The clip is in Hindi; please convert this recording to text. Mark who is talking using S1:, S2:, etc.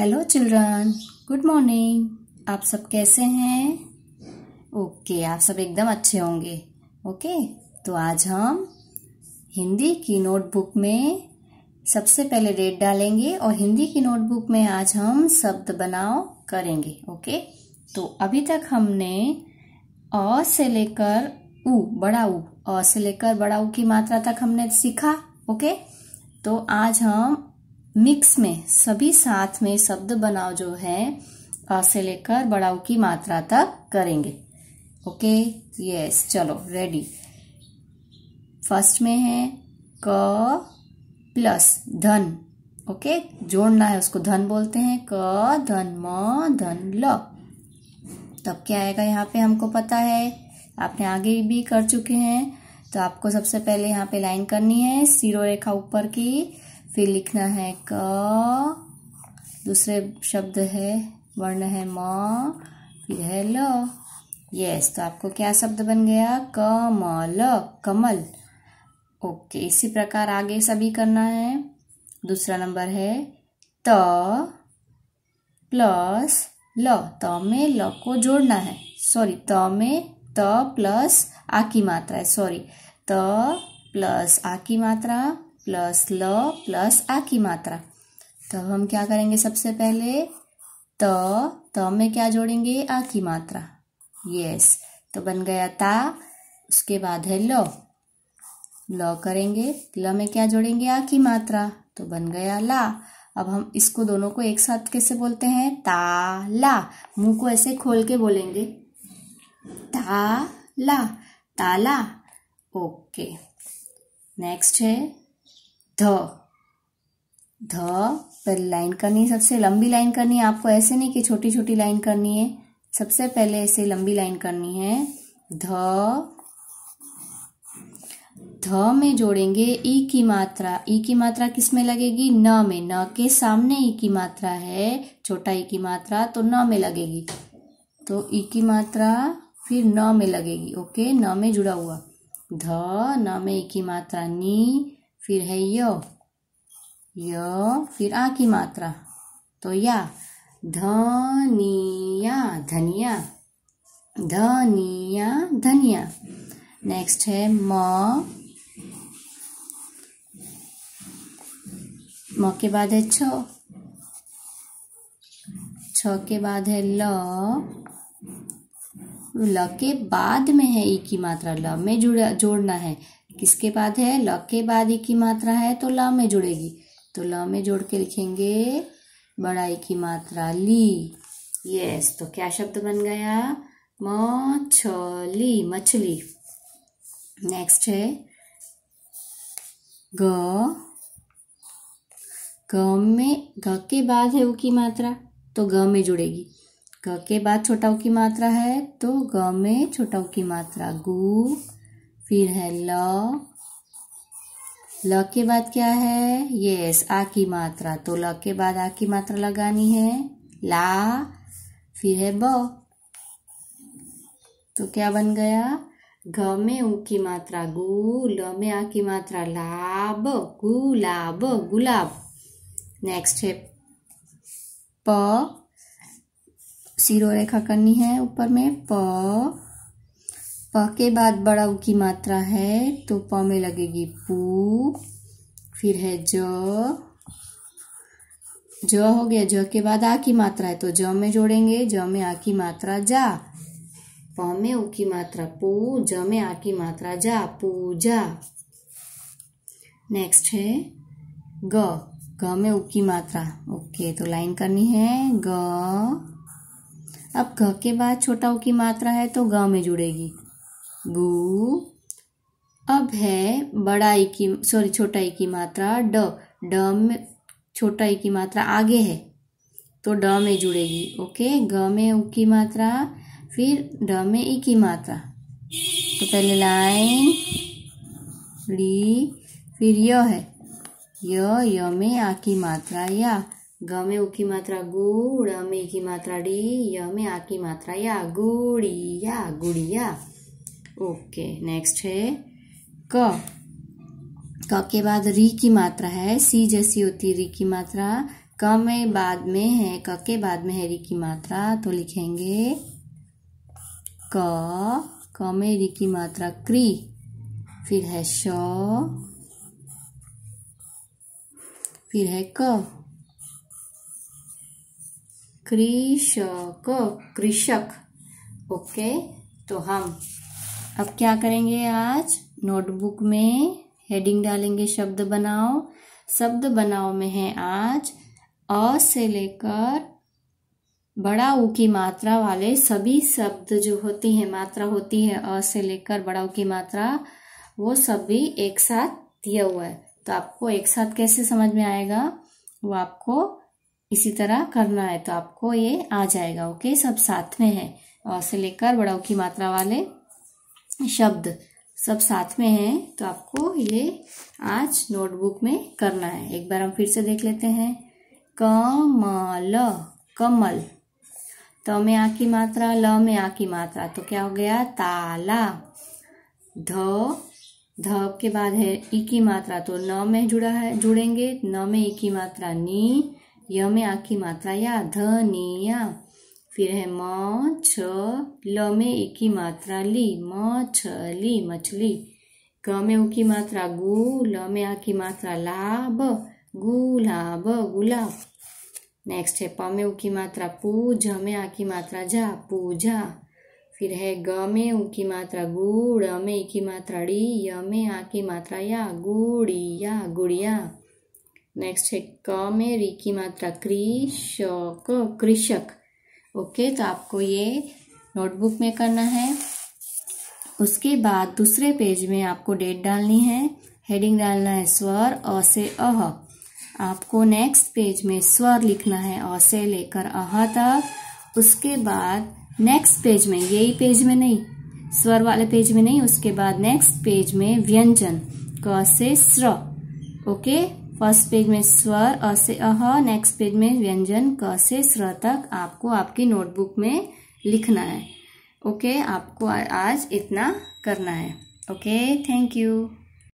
S1: हेलो चिल्ड्रन गुड मॉर्निंग आप सब कैसे हैं ओके okay, आप सब एकदम अच्छे होंगे ओके okay, तो आज हम हिंदी की नोटबुक में सबसे पहले डेट डालेंगे और हिंदी की नोटबुक में आज हम शब्द बनाओ करेंगे ओके okay? तो अभी तक हमने अ से लेकर उ बड़ा उ अ से लेकर बड़ा उ की मात्रा तक हमने सीखा ओके तो आज हम मिक्स में सभी साथ में शब्द बनाव जो है अ से लेकर बड़ाव की मात्रा तक करेंगे ओके यस चलो रेडी फर्स्ट में है क प्लस धन ओके जोड़ना है उसको धन बोलते हैं क धन म धन ल तब क्या आएगा यहाँ पे हमको पता है आपने आगे भी कर चुके हैं तो आपको सबसे पहले यहाँ पे लाइन करनी है सीरो रेखा ऊपर की फिर लिखना है क दूसरे शब्द है वर्ण है म फिर है ल यस तो आपको क्या शब्द बन गया क म ल कमल ओके इसी प्रकार आगे सभी करना है दूसरा नंबर है त प्लस ल त में ल को जोड़ना है सॉरी त में त प्लस आ की मात्रा है सॉरी त प्लस आ की मात्रा प्लस ल प्लस आ की मात्रा तो अब हम क्या करेंगे सबसे पहले त त में क्या जोड़ेंगे आ की मात्रा यस तो बन गया ता उसके बाद है ल ल करेंगे ल में क्या जोड़ेंगे आ की मात्रा तो बन गया ला अब हम इसको दोनों को एक साथ कैसे बोलते हैं ताला मुंह को ऐसे खोल के बोलेंगे ता ला ताला ओके नेक्स्ट है ध ध पहले लाइन करनी है सबसे लंबी लाइन करनी है आपको ऐसे नहीं कि छोटी छोटी लाइन करनी है सबसे पहले ऐसे लंबी लाइन करनी है ध ध में जोड़ेंगे ई e की मात्रा ई e की मात्रा किस में लगेगी न में न के सामने ई e की मात्रा है छोटा ई की मात्रा तो न में लगेगी तो ई की मात्रा फिर न में लगेगी ओके न में जुड़ा हुआ ध न में ई की मात्रा नी फिर है यो यो फिर आ की मात्रा तो या धनिया धनिया धनिया धनिया नेक्स्ट है म म के बाद है छ छ के बाद है ल ल के बाद में है ई e की मात्रा ल में जुड़ा जोड़ना है किसके बाद है ल के बाद ई e की मात्रा है तो ल में जुड़ेगी तो ल में जोड़ के लिखेंगे बड़ाई e की मात्रा ली यस तो क्या शब्द बन गया मछली मछली नेक्स्ट है ग ग में ग के बाद है ऊ की मात्रा तो ग में जुड़ेगी ग के बाद छोटा ऊ की मात्रा है तो ग में छोटा ऊ की मात्रा गु फिर है ल ल के बाद क्या है यस आ की मात्रा तो ल के बाद आ की मात्रा लगानी है ला फिर है ब तो क्या बन गया घ में ऊ की मात्रा गु ल में आ की मात्रा लाब गुलाब गुलाब नेक्स्ट है प सिरो रेखा करनी है ऊपर में प प के बाद बड़ा उ की मात्रा है तो प में लगेगी पू फिर है ज ज हो गया ज के बाद आ की मात्रा है तो ज में जोड़ेंगे ज में आ की मात्रा जा प में उ की मात्रा पू ज में आ की मात्रा जा पू जा नेक्स्ट है ग ग में उ की मात्रा ओके तो लाइन करनी है ग अब घ के बाद छोटा उ की मात्रा है तो ग में जुड़ेगी गु अब है बड़ा ई की सॉरी छोटा ई की मात्रा ड ड में छोटा ई की मात्रा आगे है तो ड में जुड़ेगी ओके ग में उ की मात्रा फिर ड में ई की मात्रा तो पहले लाइन ली फिर य है य य में आ की मात्रा या ग में उ की मात्रा गुड़ में ई की मात्रा डी य में आ की मात्रा या गुड़िया गुड़िया ओके नेक्स्ट है क क के बाद री की मात्रा है सी जैसी होती है री की मात्रा क में बाद में है क के बाद में है री की मात्रा तो लिखेंगे क क में री की मात्रा क्री फिर है श फिर है क कृषक कृषक ओके तो हम अब क्या करेंगे आज नोटबुक में हेडिंग डालेंगे शब्द बनाओ शब्द बनाओ में है आज अ से लेकर बड़ा ऊ की मात्रा वाले सभी शब्द जो होती हैं मात्रा होती है अ से लेकर बड़ा ऊ की मात्रा वो सभी एक साथ दिया हुआ है तो आपको एक साथ कैसे समझ में आएगा वो आपको इसी तरह करना है तो आपको ये आ जाएगा ओके सब साथ में है अ से लेकर बड़ा ऊ की मात्रा वाले शब्द सब साथ में है तो आपको ये आज नोटबुक में करना है एक बार हम फिर से देख लेते हैं कमल कमल त में आ की मात्रा ल में आ की मात्रा तो क्या हो गया ताला ध ध के बाद है ई की मात्रा तो न में जुड़ा है जुड़ेंगे न में ई की मात्रा नी य में आ की मात्रा या धनिया फिर है म छ ल में एक ही मात्रा ली म छ ली मछली क में ऊ की मात्रा गु ल में आ की मात्रा लाभ गुलाब गुलाब नेक्स्ट है प में ऊ की मात्रा पू झ में आ की मात्रा जा पूजा फिर है ग में ऊ की मात्रा गुड़ में ए की मात्रा डी य में आ की मात्रा या गुड़िया गुड़िया नेक्स्ट है क में री की मात्रा कृषक कृषक ओके तो आपको ये नोटबुक में करना है उसके बाद दूसरे पेज में आपको डेट डालनी है हेडिंग डालना है स्वर अ से अह आपको नेक्स्ट पेज में स्वर लिखना है अ से लेकर अह तक उसके बाद नेक्स्ट पेज में यही पेज में नहीं स्वर वाले पेज में नहीं उसके बाद नेक्स्ट पेज में व्यंजन क से स्र ओके फर्स्ट पेज में स्वर अ से अह नेक्स्ट पेज में व्यंजन क से स्र तक आपको आपकी नोटबुक में लिखना है ओके okay, आपको आज इतना करना है ओके थैंक यू